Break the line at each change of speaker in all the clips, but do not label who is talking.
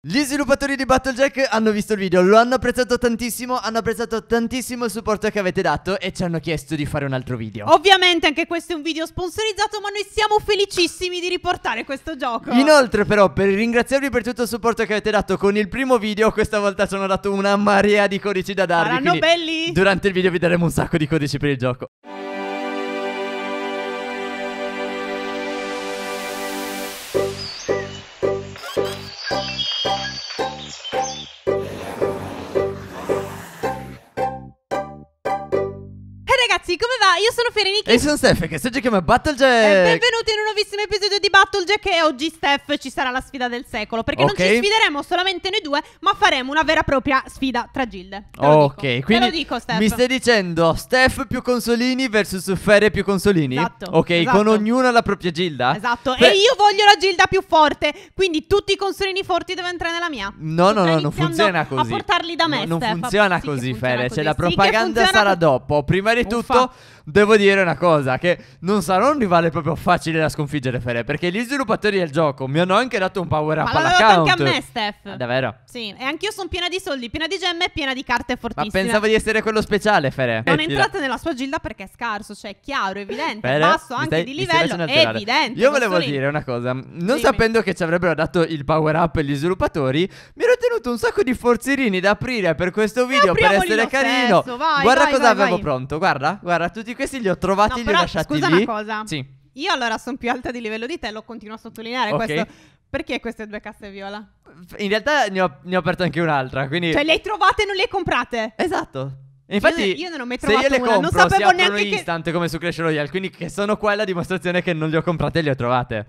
Gli sviluppatori di Battlejack hanno visto il video, lo hanno apprezzato tantissimo, hanno apprezzato tantissimo il supporto che avete dato e ci hanno chiesto di fare un altro video.
Ovviamente anche questo è un video sponsorizzato, ma noi siamo felicissimi di riportare questo gioco. Inoltre
però, per ringraziarvi per tutto il supporto che avete dato con il primo video, questa volta ci hanno dato una marea di codici da darvi. Saranno belli! Durante il video vi daremo un sacco di codici per il gioco.
you io sono Ferenicchi. E io sono Steffi,
che si chiama Battle Jack. E benvenuti
in nuovissimo episodio di Battlejack e oggi Steph ci sarà la sfida del secolo perché okay. non ci sfideremo solamente noi due ma faremo una vera e propria sfida tra gilde Te
Ok, dico. quindi Te lo dico, Steph. mi stai dicendo Steph più Consolini versus Ferre più Consolini? Esatto Ok, esatto. con ognuna la propria gilda?
Esatto, Beh. e io voglio la gilda più forte quindi tutti i Consolini forti devono entrare nella mia
No, no, no, non funziona così a portarli
da me, no, Non Steph. funziona
sì così, Ferre, cioè la propaganda sì sarà dopo Prima di tutto devo dire una cosa che non sarà un rivale proprio facile da sconfiggere sconfiggere Fere perché gli sviluppatori del gioco mi hanno anche dato un power up Ma l'avevo all'account. anche a me, Steph. Ah, davvero?
Sì, e anch'io sono piena di soldi, piena di gemme e piena di carte fortissime. Ma pensavo di
essere quello speciale, Fere. Non Mettila. entrate
nella sua gilda perché è scarso, cioè è chiaro, evidente, Fere, basso anche stai, di livello, evidente. Io volevo lì. dire
una cosa, non Dimmi. sapendo che ci avrebbero dato il power up gli sviluppatori, mi ero tenuto un sacco di forzirini da aprire per questo eh, video per essere carino. Stesso, vai, guarda vai, cosa vai, avevo pronto, guarda, guarda, tutti questi li ho trovati, no, li ho lasciati scusa lì. Una cosa. Sì.
Io allora sono più alta di livello di te, lo continuo a sottolineare okay. questo. Perché queste due casse viola? In
realtà ne ho, ne ho aperto anche un'altra, quindi... Cioè
le hai trovate e non le hai comprate? Esatto.
Infatti, io, io, non ho mai trovato se io le una, compro, non sapevo si neanche. Che... come su Crash Royale. Quindi, che sono qua è la dimostrazione che non le ho comprate e le ho trovate.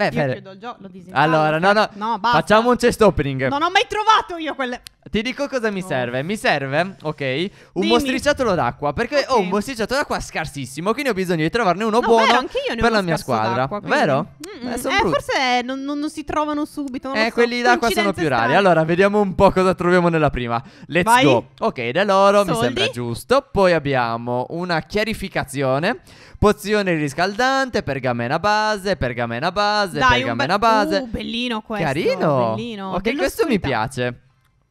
Beh, io per... chiudo il gioco, lo disinfalo. Allora, cioè, no, no, no basta. facciamo un chest opening. Non
ho mai trovato io quelle...
Ti dico cosa mi oh. serve. Mi serve, ok, un Dimmi. d'acqua. Perché okay. ho un mostriciattolo d'acqua scarsissimo. Quindi ho bisogno di trovarne uno no, buono vero, io ne per la mia squadra. Vero?
Eh, eh forse non, non, si trovano subito. eh, so. quelli d'acqua sono più rari.
Allora, vediamo un po' cosa troviamo nella prima. Let's Vai. go. Ok, da loro Soldi. mi sembra giusto. Poi abbiamo una chiarificazione Pozione riscaldante, pergamena base, pergamena base, Dai, pergamena be base. Uh,
bellino questo. Carino. Bellino. Ok, Bello questo
scritta. mi piace.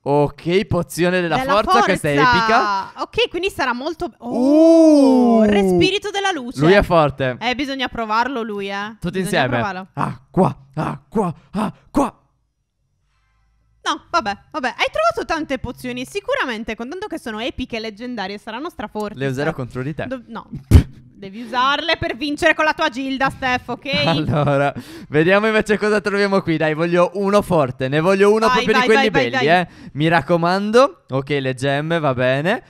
Ok, pozione della, della forza, forza, questa è epica.
Ok, quindi sarà molto. Oh, uh, respirito della luce. Lui è forte. Eh, bisogna provarlo lui, eh. Tutti bisogna insieme.
Acqua, acqua, acqua.
No, vabbè, vabbè. Hai trovato tante pozioni. Sicuramente, contanto che sono epiche e leggendarie, saranno straforti. Le userò
contro di te. Do
no. Devi usarle per vincere con la tua gilda, Steph, ok? Allora,
vediamo invece cosa troviamo qui. Dai, voglio uno forte. Ne voglio uno vai, proprio vai, di quelli vai, belli, eh. Mi raccomando. Ok, le gemme, va bene.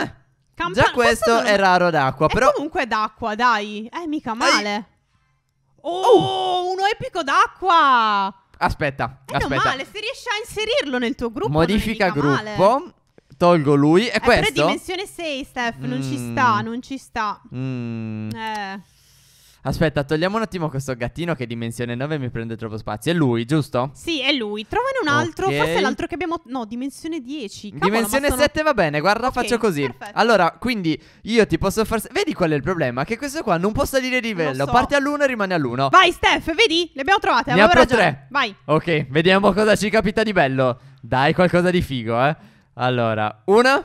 Eh,
Campan- già questo è raro
d'acqua, però...
comunque d'acqua, dai. Eh, mica male. Oh, oh, uno epico d'acqua!
Aspetta, eh, aspetta. Male,
se riesci a inserirlo nel tuo gruppo. Modifica gruppo. Male.
Tolgo lui. E eh, questo. Però è dimensione
6, Steph. Non ci mm. sta, non ci sta.
Mm. Eh. Aspetta, togliamo un attimo questo gattino che è dimensione 9 mi prende troppo spazio. È lui, giusto?
Sì, è lui. Trovane un altro, okay. forse l'altro che abbiamo... No, dimensione 10. Cavolo, dimensione sono... 7
va bene, guarda, okay, faccio così. Perfetto. Allora, quindi io ti posso far... Vedi qual è il problema? Che questo qua non può salire di livello. So. Parte all'1 e rimane all'1.
Vai, Steph, vedi? Le abbiamo trovate, ne avevo ragione. Tre. Vai.
Ok, vediamo cosa ci capita di bello. Dai, qualcosa di figo, eh. Allora, una.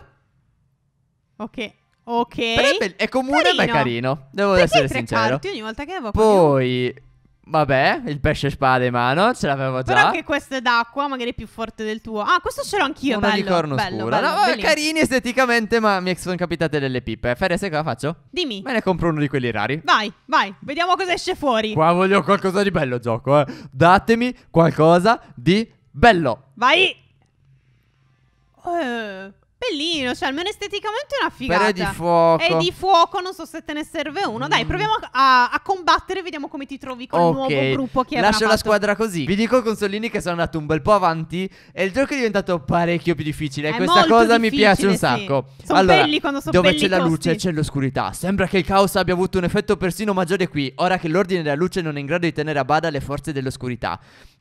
Ok. Ok. Be- è comune carino. ma è carino. Devo Perché essere sincero. Carti ogni volta che avevo Poi
Vabbè, il pesce spada in mano, ce l'avevo già. Però anche
questo è d'acqua, magari più forte del tuo. Ah, questo ce l'ho anch'io, Una bello. Una bello, bello, no, bello. carini esteticamente,
ma mi sono capitate delle pippe. Fere, sai cosa faccio? Dimmi. Me ne compro uno di quelli rari.
Vai, vai, vediamo cosa esce fuori. Qua
voglio qualcosa di bello, gioco, eh. Datemi qualcosa di bello.
Vai. Eh, bellino, cioè almeno esteticamente è una figata. Però è di fuoco. È di fuoco, non so se te ne serve uno. Dai, mm. proviamo a, a combattere, vediamo come ti trovi con il nuovo gruppo che lascio la fatto. squadra
così. Vi dico consolini che sono andato un bel po' avanti e il gioco è diventato parecchio più difficile. È Questa molto cosa mi piace un sì. sacco. Son allora, belli quando son dove belli c'è la tosti. luce c'è l'oscurità. Sembra che il caos abbia avuto un effetto persino maggiore qui, ora che l'ordine della luce non è in grado di tenere a bada le forze dell'oscurità.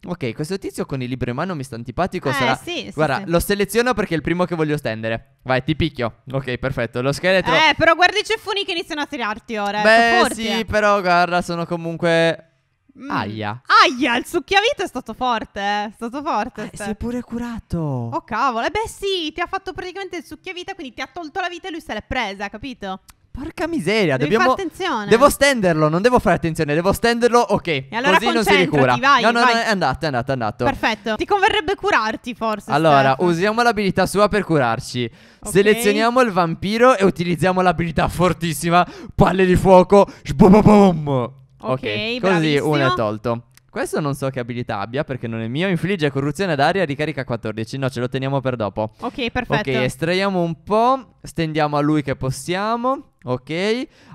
Ok, questo tizio con il libro in mano mi sta antipatico. Eh, sarà... sì, Guarda, sì, lo seleziono perché è il primo che voglio stendere. Vai, ti picchio. Ok, perfetto. Lo scheletro. Eh,
però guarda i ceffoni che iniziano a tirarti ora. Ecco, beh, forti, sì,
eh. però guarda, sono comunque.
Mm. Aia. Aia, il succhiavito è stato forte. Eh, è stato forte. Eh, si è pure curato. Oh, cavolo. Eh, beh, sì, ti ha fatto praticamente il succhiavita, quindi ti ha tolto la vita e lui se l'è presa, capito?
Porca miseria, devi dobbiamo... fare
attenzione. Devo
stenderlo, non devo fare attenzione, devo stenderlo, ok. E allora così non si ricura. Vai, no, no, vai. no, è andato, è andato, è andato.
Perfetto. Ti converrebbe curarti, forse. Allora, Steph.
usiamo l'abilità sua per curarci. Okay. Selezioniamo il vampiro e utilizziamo l'abilità fortissima. Palle di fuoco. Shbububum. Ok,
okay così uno è
tolto. Questo non so che abilità abbia perché non è mio. Infligge corruzione ad d'aria, ricarica 14. No, ce lo teniamo per dopo.
Ok, perfetto. Ok,
estraiamo un po'. Stendiamo a lui che possiamo. Ok,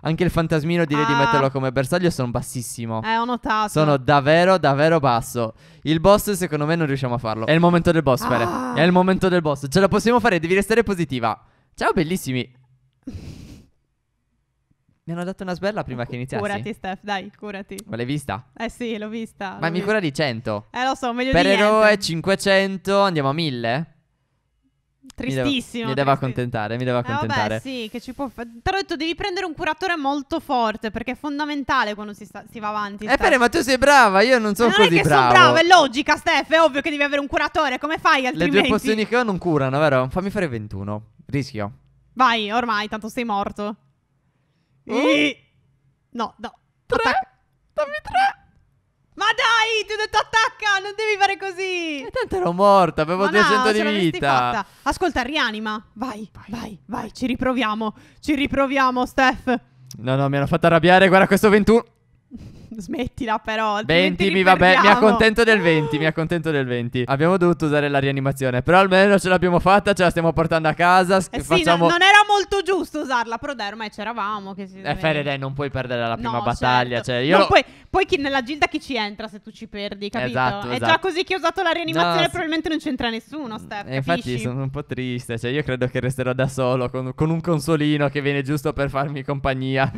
anche il fantasmino direi ah. di metterlo come bersaglio, sono bassissimo. Eh,
ho notato. Sono
davvero, davvero basso. Il boss secondo me non riusciamo a farlo. È il momento del boss, Fere. Ah. È il momento del boss. Ce la possiamo fare, devi restare positiva. Ciao bellissimi. Mi hanno dato una sberla prima che iniziassi. Curati,
Steph, dai, curati. Ma l'hai vista? Eh sì, l'ho vista. Ma l'ho mi vista. cura di 100. Eh, lo so, meglio per di Per eroe
500, andiamo a 1000?
Tristissimo. Mi devo,
accontentare, mi devo accontentare. Eh, vabbè, sì,
che ci può fa- Te l'ho detto, devi prendere un curatore molto forte, perché è fondamentale quando si, sta- si va avanti. Eh, Fede, ma tu sei brava, io non sono non così brava. Non è che sono brava, è logica, Steph, è ovvio che devi avere un curatore, come fai altrimenti? Le due posizioni che
ho non curano, vero? Fammi fare 21, rischio.
Vai, ormai, tanto sei morto. Uh. Oh. E... No, no. 3? Attac- dai, ti ho detto attacca, non devi fare così. E eh, tanto ero
morta, avevo Ma 200 no, di vita. Fatta.
Ascolta, rianima. Vai, vai, vai, vai, ci riproviamo. Ci riproviamo, Steph.
No, no, mi hanno fatto arrabbiare, guarda questo 21.
smettila però. 20 mi va bene, mi accontento del
20, mi accontento del 20. Abbiamo dovuto usare la rianimazione, però almeno ce l'abbiamo fatta, ce la stiamo portando a casa. Eh sì, facciamo... no, non era
molto giusto usarla, però dai, ormai c'eravamo. Che si... Eh, Fede,
dai, non puoi perdere la prima no, battaglia. Certo. Cioè, io... No, poi,
poi chi, nella gilda chi ci entra se tu ci perdi, capito? Esatto, esatto. È già esatto. così che ho usato la rianimazione, no, probabilmente non c'entra nessuno, Steph. Eh, infatti sono un
po' triste, cioè io credo che resterò da solo con, con un consolino che viene giusto per farmi compagnia.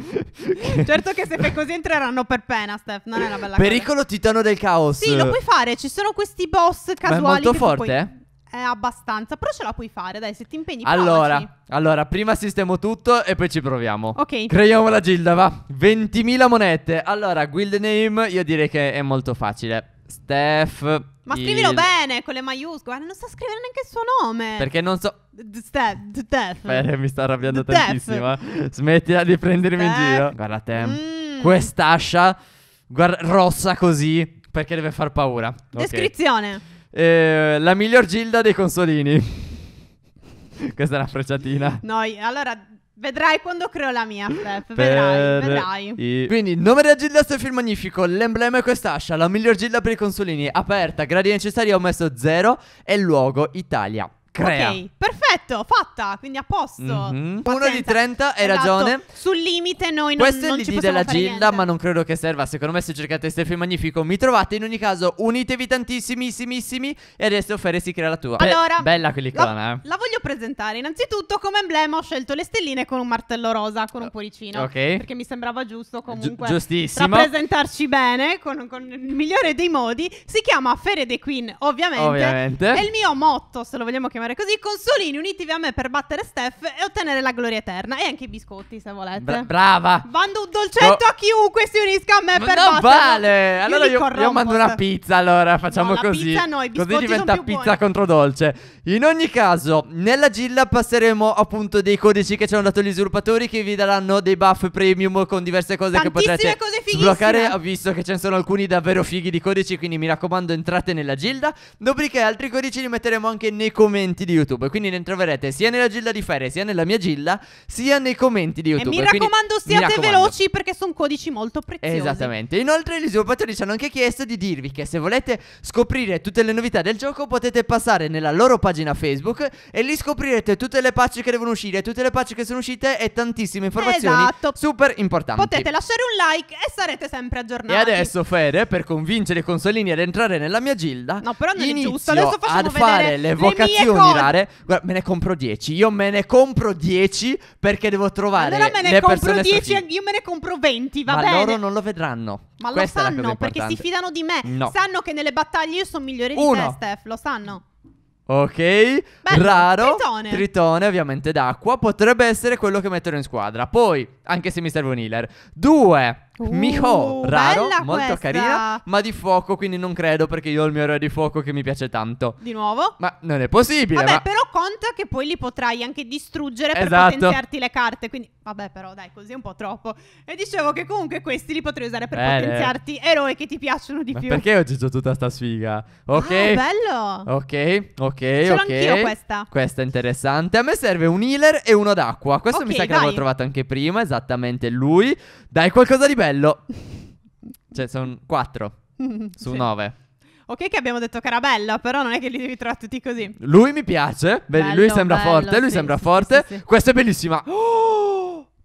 certo che se fai così entreranno per pena scena, Steph. Non è una bella Pericolo
cosa. titano del caos. Sì, lo puoi
fare. Ci sono questi boss casuali. Ma è molto forte, È abbastanza, però ce la puoi fare, dai, se ti impegni Allora,
provaci. allora prima sistemo tutto e poi ci proviamo. Ok. Creiamo la gilda, va. 20.000 monete. Allora, guild name io direi che è molto facile. Steph Ma il... scrivilo
bene con le maiuscole. Guarda, non sta scrivere neanche il suo nome. Perché non so Steph, Steph. Beh, mi sta arrabbiando tantissimo.
Eh. Smettila di prendermi Steph. in giro. Guarda te. Mm. Quest'ascia Guarda, rossa così perché deve far paura. Descrizione. Okay. Eh, la miglior Gilda dei consolini. Questa è una frecciatina.
No, allora Vedrai quando creo la mia, Pep. Vedrai, vedrai. I... Quindi, nome della gilda
sto film magnifico. L'emblema è quest'ascia, la miglior gilda per i consolini. Aperta, gradi necessari ho messo 0 e luogo Italia. Crea. Ok,
perfetto, fatta, quindi a posto.
Mm-hmm. Uno di 30, hai esatto. ragione.
Sul limite noi non, Questo non è l'idea della Gilda, niente.
ma non credo che serva. Secondo me se cercate Steffi Magnifico mi trovate. In ogni caso, unitevi tantissimissimi e adesso Ferre si crea la tua. Allora, Be- bella quell'icona. La, eh.
la voglio presentare. Innanzitutto come emblema ho scelto le stelline con un martello rosa, con un cuoricino. Ok. Perché mi sembrava giusto comunque. Gi- giustissimo. Rappresentarci bene, con, con, il migliore dei modi. Si chiama Fere the Queen, ovviamente. Ovviamente. È il mio motto, se lo vogliamo chiamare signore. Così consolini, unitevi a me per battere Steph e ottenere la gloria eterna. E anche i biscotti, se volete. Bra- brava! Mando un dolcetto no. a chiunque si unisca a me Ma per non battere. vale! Allora io, io, mando una
pizza, allora facciamo no, così. Pizza no, i così diventa pizza buoni. contro dolce. In ogni caso, nella gilla passeremo appunto dei codici che ci hanno dato gli usurpatori che vi daranno dei buff premium con diverse cose che potrete cose sbloccare. Ho visto che ce ne sono alcuni davvero fighi di codici, quindi mi raccomando entrate nella gilda. Dopodiché altri codici li metteremo anche nei commenti commenti di YouTube. Quindi ne troverete sia nella gilla di Fere, sia nella mia gilla, sia nei commenti di YouTube. E mi raccomando, quindi, siate mi raccomando.
veloci perché sono codici molto preziosi. Esattamente.
Inoltre, gli sviluppatori ci hanno anche chiesto di dirvi che se volete scoprire tutte le novità del gioco, potete passare nella loro pagina Facebook e lì scoprirete tutte le patch che devono uscire, tutte le patch che sono uscite e tantissime informazioni esatto. super importanti. Potete
lasciare un like e sarete sempre aggiornati. E adesso,
Fere, per convincere i consolini ad entrare nella mia gilda, no,
però non è giusto. Adesso facciamo a fare le, le vocazioni girare.
Guarda, me ne compro 10. Io me ne compro 10 perché devo trovare. Allora me ne le compro 10,
io me ne compro 20, va Ma bene. loro
non lo vedranno. Ma Questa lo sanno perché si fidano
di me. No. Sanno che nelle battaglie io sono migliore di Uno. te, Steph. Lo sanno.
Ok, Bello, raro. Tritone. Tritone, ovviamente d'acqua. Potrebbe essere quello che metterò in squadra. Poi, anche se mi serve un healer. Due. Uh, Miho, raro, molto questa. carina, ma di fuoco, quindi non credo perché io ho il mio eroe di fuoco che mi piace tanto. Di nuovo? Ma non è possibile. Vabbè, ma... però
conta che poi li potrai anche distruggere esatto. per potenziarti le carte, quindi vabbè, però dai, così è un po' troppo. E dicevo che comunque questi li potrei usare per Bene. potenziarti eroi che ti piacciono di ma più. Perché
oggi ho tutta sta sfiga? Ah, ok. Ah, bello. Ok, ok, Ce ok. anch'io questa. Questa è interessante. A me serve un healer e uno d'acqua. Questo okay, mi sa che l'avevo trovato anche prima, esattamente lui. Dai, qualcosa di bello. Carabello. Cioè, sono 4 su 9.
Ok che abbiamo detto che era bella, però non è che li devi trovare tutti così.
Lui mi piace, Bello, lui sembra bello, forte, lui sì, sembra sì, forte. sì, sì. Questa è bellissima. Oh!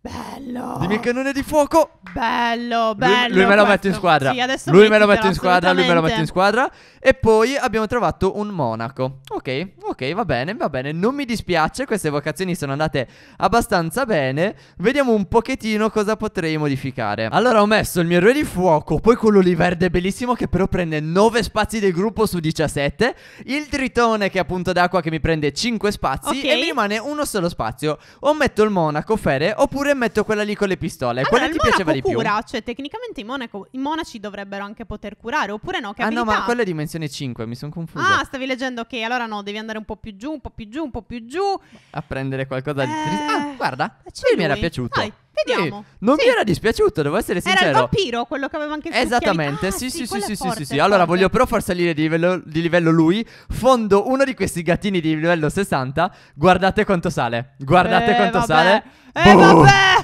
Bello. Dimmi il cannone di fuoco.
Bello, bello. Lui, lui me lo metto in squadra. Sì, adesso lui me lo metto in squadra, lui me lo metto in squadra.
E poi abbiamo trovato un monaco. Ok, ok, va bene, va bene. Non mi dispiace, queste vocazioni sono andate abbastanza bene. Vediamo un pochettino cosa potrei modificare. Allora ho messo il mio eroe di fuoco, poi quello lì verde bellissimo che però prende 9 spazi del gruppo su 17. Il tritone che è appunto d'acqua che mi prende 5 spazi okay. e mi rimane uno solo spazio. O metto il monaco fere oppure e metto quella lì con le pistole. Allora, quella ti piaceva di più? cura,
cioè tecnicamente i, monaco, i, monaci dovrebbero anche poter curare, oppure no? Che ah abilità? no, ma quella è
dimensione 5, mi sono confuso. Ah,
stavi leggendo che allora no, devi andare un po' più giù, un po' più giù, un po' più giù.
A prendere qualcosa eh... di... Ah,
guarda, lui, mi era piaciuto. Dai. Vediamo. Sì,
non sì. mi era dispiaciuto, devo essere sincero. Era il
vampiro quello che aveva anche il Esattamente, ah, sì, sì, sì, sì, forte, sì, sì, Allora voglio
però far salire di livello, di livello, lui. Fondo uno di questi gattini di livello 60. Guardate quanto sale. Guardate eh, quanto vabbè. sale.
Eh, vabbè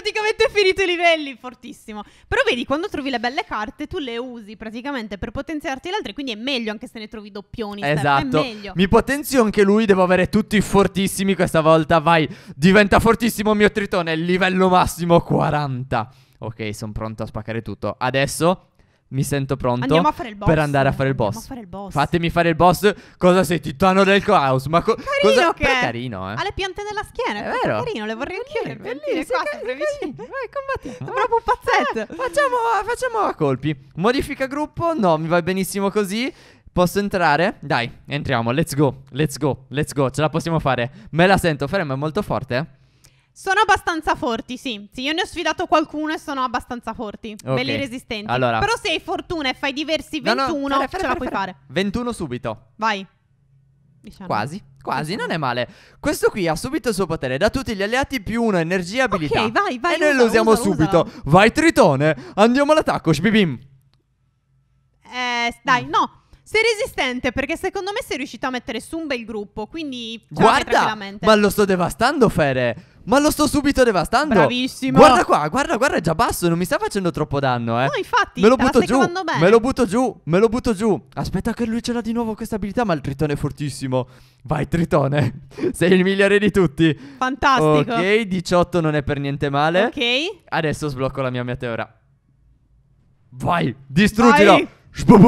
praticamente finito i livelli, fortissimo. Però vedi, quando trovi le belle carte, tu le usi praticamente per potenziarti le altre, quindi è meglio anche se ne trovi doppioni. Esatto. Mi
potenzio anche lui, devo avere tutti fortissimi questa volta, vai, diventa fortissimo il mio tritone, livello massimo 40. Ok, sono pronto a spaccare tutto. Adesso mi sento pronto per andare a fare il boss. Fare il boss. Fatemi fare il boss. Cosa sei, Titano del Caos? Ma co- carino cosa? che è carino, eh. Ha le
piante nella schiena, è, è vero. carino, le vorrei anch'io. Bellino, qua sempre vicino. Vai, combatti. Sembra un pupazzetto. Eh, facciamo, facciamo a
colpi. Modifica gruppo? No, mi va benissimo così. Posso entrare? Dai, entriamo. Let's go. Let's go. Let's go. Ce la possiamo fare. Me la sento. Fermo è molto forte, eh.
Sono abbastanza forti, sì. Sì, io ne ho sfidato qualcuno e sono abbastanza forti. Okay. Belli resistenti. Allora. Però se hai fortuna e fai diversi 21, no, no, fare, fare, ce fare, la puoi fare.
21 subito.
Vai. Diciamo. Quasi,
quasi, diciamo. non è male. Questo qui ha subito il suo potere, da tutti gli alleati più una energia e abilità. Ok, vai, vai. E noi usa, lo usiamo usa, subito. Usala. Vai Tritone, andiamo all'attacco, Shbibim.
Eh, dai, mm. no. Sei resistente perché secondo me sei riuscito a mettere su un bel gruppo, quindi... Guarda,
ma lo sto devastando, Fere. Ma lo sto subito devastando. Bravissimo. Guarda qua, guarda, guarda, è già basso. Non mi sta facendo troppo danno, eh. No, infatti, me lo butto giù. Bene. Me lo butto giù. Me lo butto giù. Aspetta, che lui ce l'ha di nuovo questa abilità. Ma il tritone è fortissimo. Vai, tritone. Sei il migliore di tutti.
Fantastico. Ok,
18 non è per niente male. Ok. Adesso sblocco la mia meteora. Vai, distruggilo. Vai.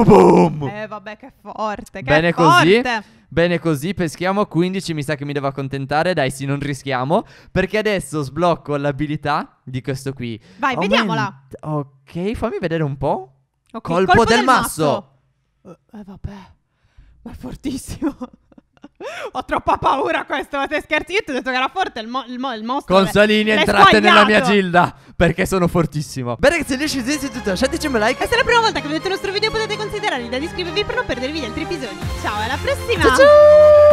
boom.
Eh, vabbè, che forte. Che Bene forte. così.
Bene così, peschiamo 15, mi sa che mi devo accontentare, dai sì, non rischiamo, perché adesso sblocco l'abilità di questo qui. Vai, Aument- vediamola. Ok, fammi vedere un po'.
Okay, colpo, colpo, del, del masso. masso. Eh, vabbè, ma è fortissimo. Ho troppa paura questo, ma te scherzi? Io ti ho detto che era forte il, mo- il, mo- il mostro. Consolini, entrate sbagliato. nella mia gilda,
perché sono fortissimo. Beh
ragazzi, a se tutto, lasciateci un like. E se è la prima volta che vedete il nostro video potete considerarli da iscrivervi per non perdervi gli altri episodi. Ciao, alla prossima! ciao! ciao.